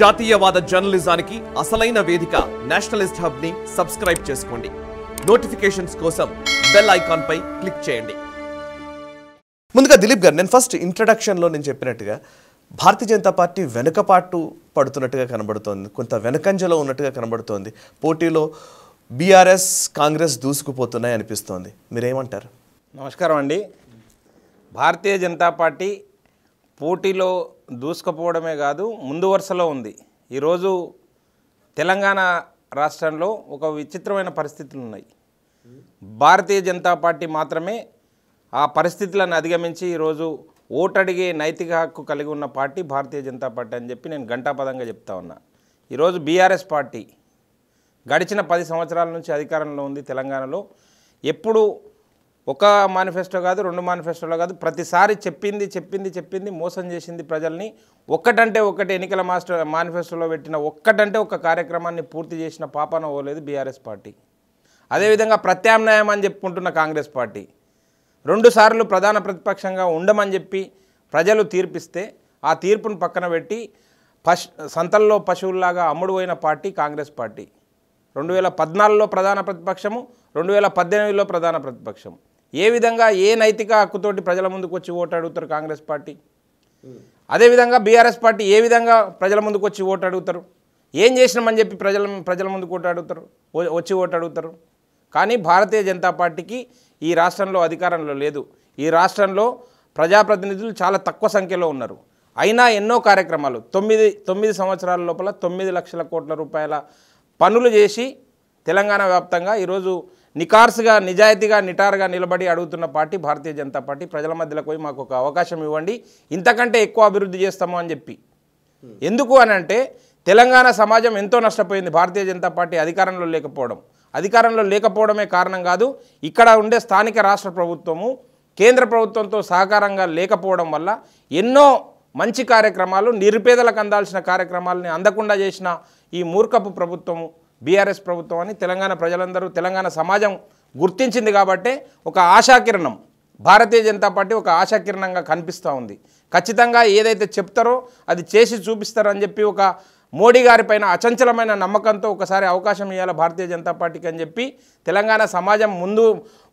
జాతీయవాద జర్నలిజానికి అసలైన వేదిక నేషనలిస్ట్ హబ్ ని సబ్స్క్రైబ్ చేసుకోండి నోటిఫికేషన్స్ కోసం బెల్ ఐకాన్ పై క్లిక్ చేయండి ముందుగా దిలీప్ గారు నేను ఫస్ట్ ఇంట్రడక్షన్లో నేను చెప్పినట్టుగా భారతీయ జనతా పార్టీ వెనుకపాటు పడుతున్నట్టుగా కనబడుతోంది కొంత వెనకంజలో ఉన్నట్టుగా కనబడుతోంది పోటీలో బీఆర్ఎస్ కాంగ్రెస్ దూసుకుపోతున్నాయి అనిపిస్తోంది మీరేమంటారు నమస్కారం అండి భారతీయ జనతా పార్టీ పోటీలో దూసుకుపోవడమే కాదు ముందు వరుసలో ఉంది ఈరోజు తెలంగాణ రాష్ట్రంలో ఒక విచిత్రమైన పరిస్థితులు ఉన్నాయి భారతీయ జనతా పార్టీ మాత్రమే ఆ పరిస్థితులను అధిగమించి ఈరోజు ఓటడిగే నైతిక హక్కు కలిగి ఉన్న పార్టీ భారతీయ జనతా పార్టీ అని చెప్పి నేను ఘంటాపదంగా చెప్తా ఉన్నా ఈరోజు బీఆర్ఎస్ పార్టీ గడిచిన పది సంవత్సరాల నుంచి అధికారంలో ఉంది తెలంగాణలో ఎప్పుడు ఒక మేనిఫెస్టో కాదు రెండు మేనిఫెస్టోలో కాదు ప్రతిసారి చెప్పింది చెప్పింది చెప్పింది మోసం చేసింది ప్రజల్ని ఒక్కటంటే ఒక్కటి ఎన్నికల మాస్టర్ మేనిఫెస్టోలో పెట్టిన ఒక్కటంటే ఒక కార్యక్రమాన్ని పూర్తి చేసిన పాపన ఓలేదు బీఆర్ఎస్ పార్టీ అదేవిధంగా ప్రత్యామ్నాయం అని చెప్పుకుంటున్న కాంగ్రెస్ పార్టీ రెండుసార్లు ప్రధాన ప్రతిపక్షంగా ఉండమని చెప్పి ప్రజలు తీర్పిస్తే ఆ తీర్పును పక్కన పెట్టి పశు సంతల్లో పశువుల్లాగా అమ్ముడుపోయిన పార్టీ కాంగ్రెస్ పార్టీ రెండు వేల పద్నాలుగులో ప్రధాన ప్రతిపక్షము రెండు వేల పద్దెనిమిదిలో ప్రధాన ప్రతిపక్షం ఏ విధంగా ఏ నైతిక హక్కుతోటి ప్రజల ముందుకు వచ్చి ఓటు అడుగుతారు కాంగ్రెస్ పార్టీ అదేవిధంగా బీఆర్ఎస్ పార్టీ ఏ విధంగా ప్రజల ముందుకు వచ్చి ఓటు అడుగుతారు ఏం చేసినామని చెప్పి ప్రజల ప్రజల ముందుకు ఓటు అడుగుతారు వచ్చి ఓటు అడుగుతారు కానీ భారతీయ జనతా పార్టీకి ఈ రాష్ట్రంలో అధికారంలో లేదు ఈ రాష్ట్రంలో ప్రజాప్రతినిధులు చాలా తక్కువ సంఖ్యలో ఉన్నారు అయినా ఎన్నో కార్యక్రమాలు తొమ్మిది తొమ్మిది సంవత్సరాల లోపల తొమ్మిది లక్షల కోట్ల రూపాయల పనులు చేసి తెలంగాణ వ్యాప్తంగా ఈరోజు నికార్స్గా నిజాయితీగా నిటారుగా నిలబడి అడుగుతున్న పార్టీ భారతీయ జనతా పార్టీ ప్రజల మధ్యలో పోయి మాకు ఒక అవకాశం ఇవ్వండి ఇంతకంటే ఎక్కువ అభివృద్ధి చేస్తాము అని చెప్పి ఎందుకు అని అంటే తెలంగాణ సమాజం ఎంతో నష్టపోయింది భారతీయ జనతా పార్టీ అధికారంలో లేకపోవడం అధికారంలో లేకపోవడమే కారణం కాదు ఇక్కడ ఉండే స్థానిక రాష్ట్ర ప్రభుత్వము కేంద్ర ప్రభుత్వంతో సహకారంగా లేకపోవడం వల్ల ఎన్నో మంచి కార్యక్రమాలు నిరుపేదలకు అందాల్సిన కార్యక్రమాలని అందకుండా చేసిన ఈ మూర్ఖపు ప్రభుత్వము బీఆర్ఎస్ ప్రభుత్వం అని తెలంగాణ ప్రజలందరూ తెలంగాణ సమాజం గుర్తించింది కాబట్టే ఒక ఆశాకిరణం భారతీయ జనతా పార్టీ ఒక ఆశాకిరణంగా కనిపిస్తూ ఉంది ఖచ్చితంగా ఏదైతే చెప్తారో అది చేసి చూపిస్తారని చెప్పి ఒక మోడీ గారిపైన అచంచలమైన నమ్మకంతో ఒకసారి అవకాశం ఇవ్వాలి భారతీయ జనతా పార్టీకి అని చెప్పి తెలంగాణ సమాజం ముందు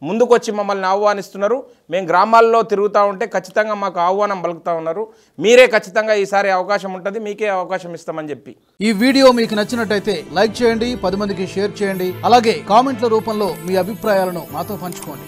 ముందుకొచ్చి మమ్మల్ని ఆహ్వానిస్తున్నారు మేము గ్రామాల్లో తిరుగుతూ ఉంటే ఖచ్చితంగా మాకు ఆహ్వానం పలుకుతూ ఉన్నారు మీరే ఖచ్చితంగా ఈసారి అవకాశం ఉంటుంది మీకే అవకాశం ఇస్తామని చెప్పి ఈ వీడియో మీకు నచ్చినట్టయితే లైక్ చేయండి పది మందికి షేర్ చేయండి అలాగే కామెంట్ల రూపంలో మీ అభిప్రాయాలను మాతో పంచుకోండి